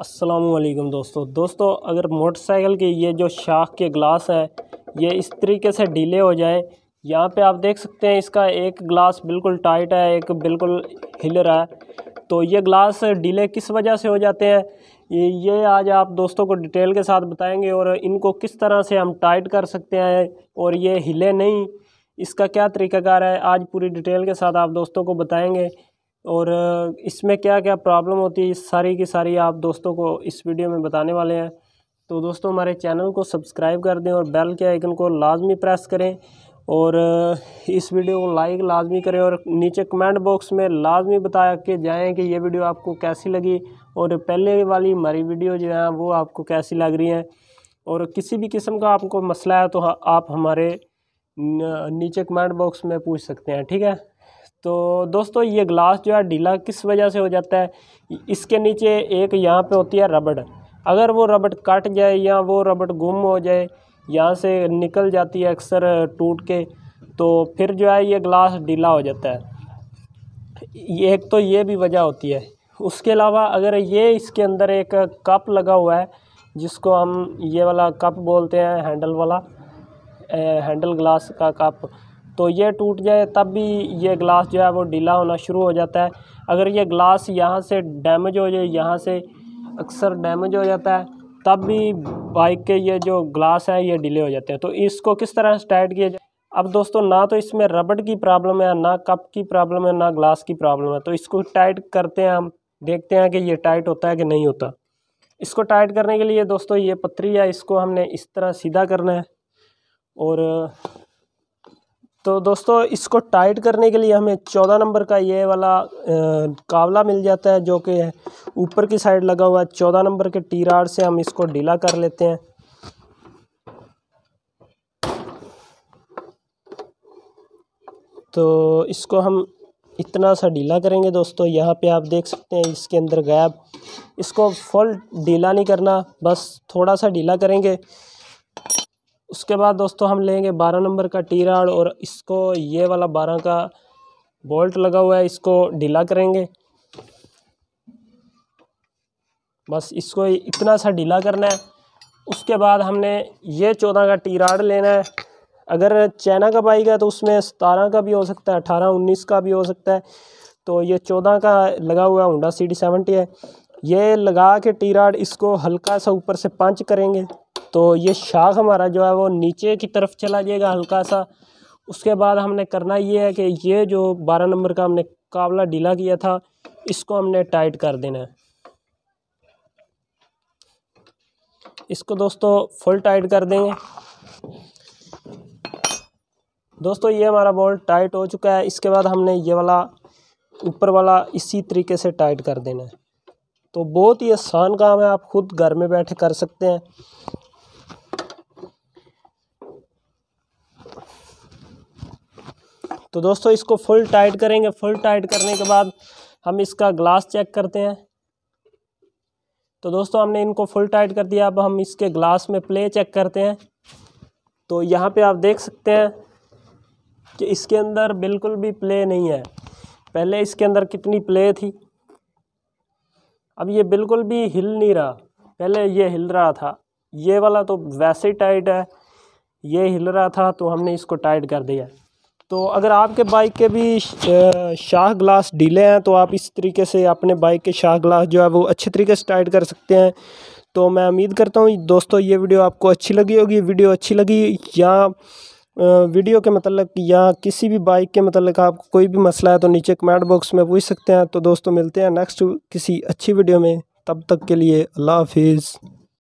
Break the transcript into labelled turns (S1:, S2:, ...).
S1: असलम दोस्तों दोस्तों अगर मोटरसाइकिल के ये जो शाख के ग्लास है ये इस तरीके से ढीले हो जाए यहाँ पे आप देख सकते हैं इसका एक ग्लास बिल्कुल टाइट है एक बिल्कुल हिल रहा है तो ये ग्लास डिले किस वजह से हो जाते हैं ये आज आप दोस्तों को डिटेल के साथ बताएंगे और इनको किस तरह से हम टाइट कर सकते हैं और ये हिले नहीं इसका क्या तरीकाकार है आज पूरी डिटेल के साथ आप दोस्तों को बताएंगे और इसमें क्या क्या प्रॉब्लम होती है सारी की सारी आप दोस्तों को इस वीडियो में बताने वाले हैं तो दोस्तों हमारे चैनल को सब्सक्राइब कर दें और बेल के आइकन को लाजमी प्रेस करें और इस वीडियो को लाइक लाजमी करें और नीचे कमेंट बॉक्स में लाजमी बता के जाएँ कि ये वीडियो आपको कैसी लगी और पहले वाली हमारी वीडियो जो है वो आपको कैसी लग रही है और किसी भी किस्म का आपको मसला है तो आप हमारे नीचे कमेंट बॉक्स में पूछ सकते हैं ठीक है तो दोस्तों ये ग्लास जो है ढीला किस वजह से हो जाता है इसके नीचे एक यहाँ पे होती है रबड़ अगर वो रबड़ कट जाए या वो रबड़ गुम हो जाए यहाँ से निकल जाती है अक्सर टूट के तो फिर जो है ये ग्लास ढीला हो जाता है एक तो ये भी वजह होती है उसके अलावा अगर ये इसके अंदर एक कप लगा हुआ है जिसको हम ये वाला कप बोलते हैं हैंडल वाला हैंडल ग्लास का कप तो ये टूट जाए तब भी ये ग्लास जो है वो ढीला होना शुरू हो जाता है अगर ये ग्लास यहाँ से डैमेज हो जाए यहाँ से अक्सर डैमेज हो जाता है तब भी बाइक के ये जो ग्लास है ये डिले हो जाते हैं तो इसको किस तरह स्टार्ट किया जाए अब दोस्तों ना तो इसमें रबड़ की प्रॉब्लम है ना कप की प्रॉब्लम है ना ग्लास की प्रॉब्लम है तो इसको टाइट करते हैं हम देखते हैं कि ये टाइट होता है कि नहीं होता इसको टाइट करने के लिए दोस्तों ये पथरी है इसको हमने इस तरह सीधा करना है और तो दोस्तों इसको टाइट करने के लिए हमें चौदह नंबर का ये वाला आ, कावला मिल जाता है जो कि ऊपर की साइड लगा हुआ है चौदह नंबर के टी से हम इसको ढीला कर लेते हैं तो इसको हम इतना सा ढीला करेंगे दोस्तों यहाँ पे आप देख सकते हैं इसके अंदर गैप इसको फुल ढीला नहीं करना बस थोड़ा सा ढीला करेंगे उसके बाद दोस्तों हम लेंगे बारह नंबर का टी राड और इसको ये वाला बारह का बोल्ट लगा हुआ है इसको ढीला करेंगे बस इसको इतना सा ढीला करना है उसके बाद हमने ये चौदह का टी राड लेना है अगर चाइना का बाइक है तो उसमें सतारह का भी हो सकता है अठारह उन्नीस का भी हो सकता है तो ये चौदह का लगा हुआ होंडा सी डी सेवेंटी है ये लगा के टी राड इसको हल्का सा ऊपर से पंच करेंगे तो ये शाख हमारा जो है वो नीचे की तरफ चला जाएगा हल्का सा उसके बाद हमने करना ये है कि ये जो बारह नंबर का हमने काबला ढीला किया था इसको हमने टाइट कर देना है इसको दोस्तों फुल टाइट कर देंगे दोस्तों ये हमारा बॉल टाइट हो चुका है इसके बाद हमने ये वाला ऊपर वाला इसी तरीके से टाइट कर देना है तो बहुत ही आसान काम है आप खुद घर में बैठे कर सकते हैं तो दोस्तों इसको फुल टाइट करेंगे फुल टाइट करने के बाद हम इसका ग्लास चेक करते हैं तो दोस्तों हमने इनको फुल टाइट कर दिया अब हम इसके ग्लास में प्ले चेक करते हैं तो यहाँ पे आप देख सकते हैं कि इसके अंदर बिल्कुल भी प्ले नहीं है पहले इसके अंदर कितनी प्ले थी अब ये बिल्कुल भी हिल नहीं रहा पहले ये हिल रहा था ये वाला तो वैसे ही टाइट है ये हिल रहा था तो हमने इसको टाइट कर दिया तो अगर आपके बाइक के भी शाह ग्लास ढीले हैं तो आप इस तरीके से अपने बाइक के शाह ग्लास जो है वो अच्छे तरीके से टाइट कर सकते हैं तो मैं उम्मीद करता हूँ दोस्तों ये वीडियो आपको अच्छी लगी होगी वीडियो अच्छी लगी या वीडियो के मतलब या किसी भी बाइक के मतलब आपको कोई भी मसला है तो नीचे कमेंट बॉक्स में पूछ सकते हैं तो दोस्तों मिलते हैं नेक्स्ट किसी अच्छी वीडियो में तब तक के लिए अल्लाह हाफिज़